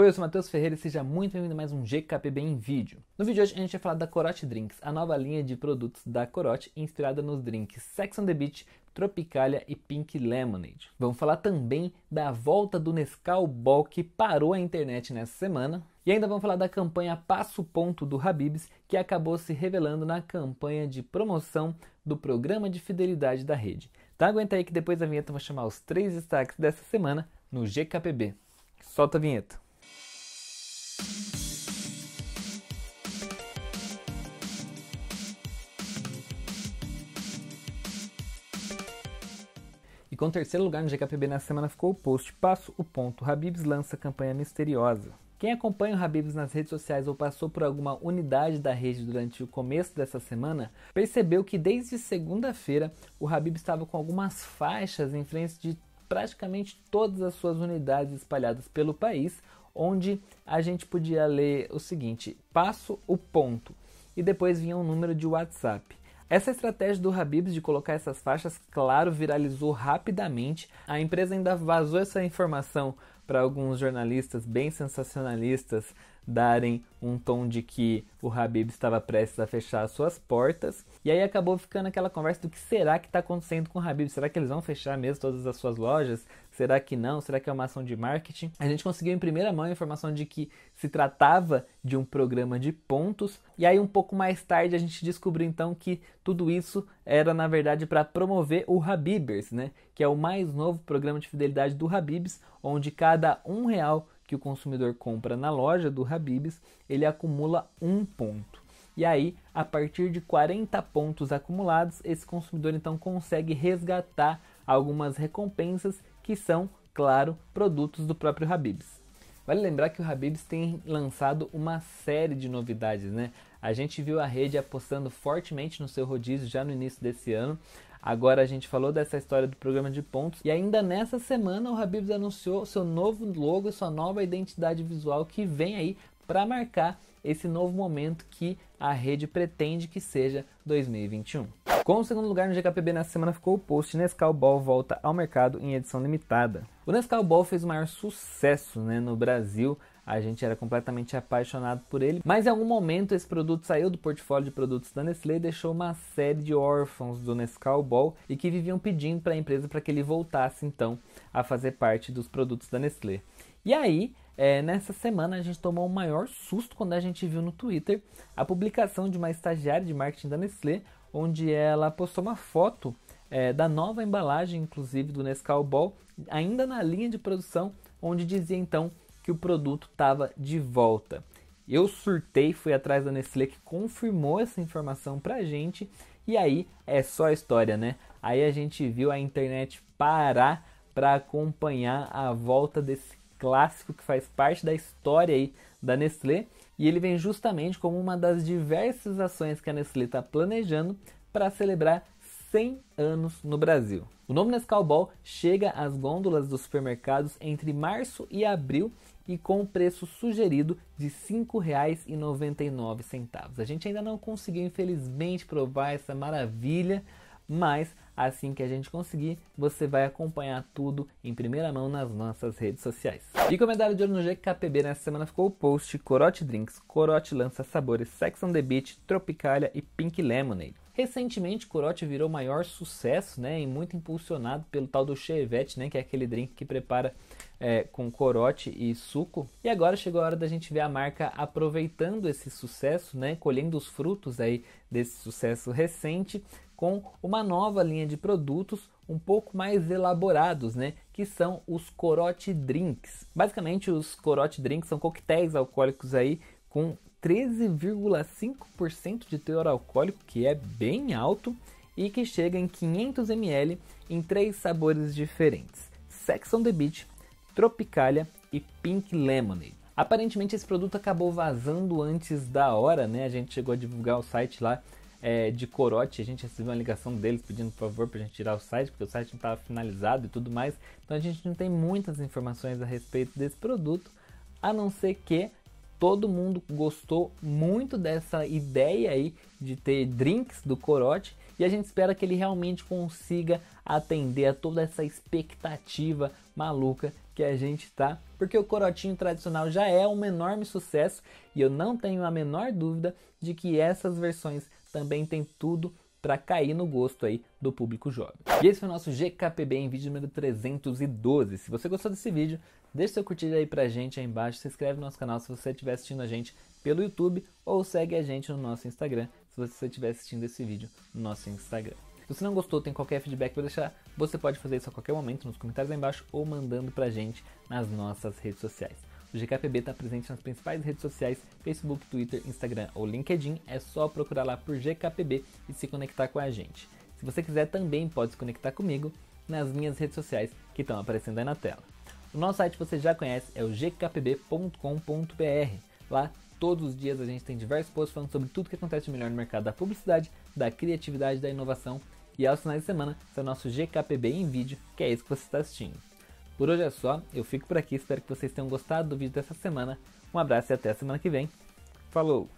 Oi, eu sou Matheus Ferreira e seja muito bem-vindo a mais um GKPB em vídeo. No vídeo de hoje a gente vai falar da Corote Drinks, a nova linha de produtos da Corote inspirada nos drinks Sex on the Beach, Tropicalia e Pink Lemonade. Vamos falar também da volta do Nescau Ball que parou a internet nessa semana. E ainda vamos falar da campanha Passo Ponto do Habibs, que acabou se revelando na campanha de promoção do programa de fidelidade da rede. Tá? Aguenta aí que depois da vinheta eu vou chamar os três destaques dessa semana no GKPB. Solta a vinheta. E com terceiro lugar no GKPB na semana ficou o post Passo o Ponto, Habibs lança campanha misteriosa. Quem acompanha o Habibs nas redes sociais ou passou por alguma unidade da rede durante o começo dessa semana, percebeu que desde segunda-feira o Habibs estava com algumas faixas em frente de praticamente todas as suas unidades espalhadas pelo país, onde a gente podia ler o seguinte: passo o ponto, e depois vinha um número de WhatsApp. Essa estratégia do Habibs de colocar essas faixas, claro, viralizou rapidamente. A empresa ainda vazou essa informação para alguns jornalistas bem sensacionalistas darem um tom de que o Habib estava prestes a fechar suas portas. E aí acabou ficando aquela conversa do que será que está acontecendo com o Habib? Será que eles vão fechar mesmo todas as suas lojas? Será que não? Será que é uma ação de marketing? A gente conseguiu em primeira mão a informação de que se tratava de um programa de pontos. E aí um pouco mais tarde a gente descobriu então que tudo isso era na verdade para promover o Habibers, né? Que é o mais novo programa de fidelidade do Habibs, onde cada um real que o consumidor compra na loja do Habibs, ele acumula um ponto. E aí, a partir de 40 pontos acumulados, esse consumidor então consegue resgatar algumas recompensas que são, claro, produtos do próprio Habibs. Vale lembrar que o Habibs tem lançado uma série de novidades, né? A gente viu a rede apostando fortemente no seu rodízio já no início desse ano. Agora a gente falou dessa história do programa de pontos e ainda nessa semana o Habibs anunciou seu novo logo e sua nova identidade visual que vem aí para marcar esse novo momento que a rede pretende que seja 2021. Com o segundo lugar no GKPB na semana ficou o post Nescau Ball volta ao mercado em edição limitada. O Nescau Ball fez o maior sucesso né, no Brasil a gente era completamente apaixonado por ele. Mas em algum momento esse produto saiu do portfólio de produtos da Nestlé e deixou uma série de órfãos do Nescau Ball e que viviam pedindo para a empresa para que ele voltasse então a fazer parte dos produtos da Nestlé. E aí, é, nessa semana a gente tomou o um maior susto quando a gente viu no Twitter a publicação de uma estagiária de marketing da Nestlé, onde ela postou uma foto é, da nova embalagem, inclusive do Nescau Ball, ainda na linha de produção, onde dizia então que o produto estava de volta. Eu surtei, fui atrás da Nestlé que confirmou essa informação para a gente e aí é só história, né? Aí a gente viu a internet parar para acompanhar a volta desse clássico que faz parte da história aí da Nestlé e ele vem justamente como uma das diversas ações que a Nestlé está planejando para celebrar 100 anos no Brasil. O nome Nescau Ball chega às gôndolas dos supermercados entre março e abril e com o preço sugerido de R$ 5,99. A gente ainda não conseguiu, infelizmente, provar essa maravilha, mas assim que a gente conseguir, você vai acompanhar tudo em primeira mão nas nossas redes sociais. E comentário de ouro no GKPB nessa semana ficou o post Corote Drinks, Corote lança sabores Sex on the Beach, Tropicália e Pink Lemonade. Recentemente, Corote virou maior sucesso, né, e muito impulsionado pelo tal do Chevette, né, que é aquele drink que prepara é, com corote e suco. E agora chegou a hora da gente ver a marca aproveitando esse sucesso, né, colhendo os frutos aí desse sucesso recente com uma nova linha de produtos um pouco mais elaborados, né? Que são os corote drinks. Basicamente, os corote drinks são coquetéis alcoólicos aí com 13,5% de teor alcoólico, que é bem alto e que chega em 500 ml em três sabores diferentes: Sex on the Beach, Tropicalia e Pink Lemonade. Aparentemente esse produto acabou vazando antes da hora, né? A gente chegou a divulgar o site lá é, de corote, a gente recebeu uma ligação deles pedindo por favor para a gente tirar o site, porque o site não estava finalizado e tudo mais. Então a gente não tem muitas informações a respeito desse produto, a não ser que Todo mundo gostou muito dessa ideia aí de ter drinks do corote e a gente espera que ele realmente consiga atender a toda essa expectativa maluca que a gente tá, porque o corotinho tradicional já é um enorme sucesso e eu não tenho a menor dúvida de que essas versões também tem tudo para cair no gosto aí do público jovem. E esse foi o nosso GKPB em vídeo número 312. Se você gostou desse vídeo, deixa seu curtir aí pra gente aí embaixo, se inscreve no nosso canal se você estiver assistindo a gente pelo YouTube ou segue a gente no nosso Instagram se você estiver assistindo esse vídeo no nosso Instagram. Se você não gostou, tem qualquer feedback para deixar, você pode fazer isso a qualquer momento nos comentários aí embaixo ou mandando pra gente nas nossas redes sociais. O GKPB está presente nas principais redes sociais, Facebook, Twitter, Instagram ou LinkedIn. É só procurar lá por GKPB e se conectar com a gente. Se você quiser também pode se conectar comigo nas minhas redes sociais que estão aparecendo aí na tela. O nosso site você já conhece, é o gkpb.com.br. Lá todos os dias a gente tem diversos posts falando sobre tudo que acontece de melhor no mercado da publicidade, da criatividade, da inovação. E aos finais de semana, esse é o nosso GKPB em vídeo, que é isso que você está assistindo. Por hoje é só, eu fico por aqui, espero que vocês tenham gostado do vídeo dessa semana. Um abraço e até a semana que vem. Falou!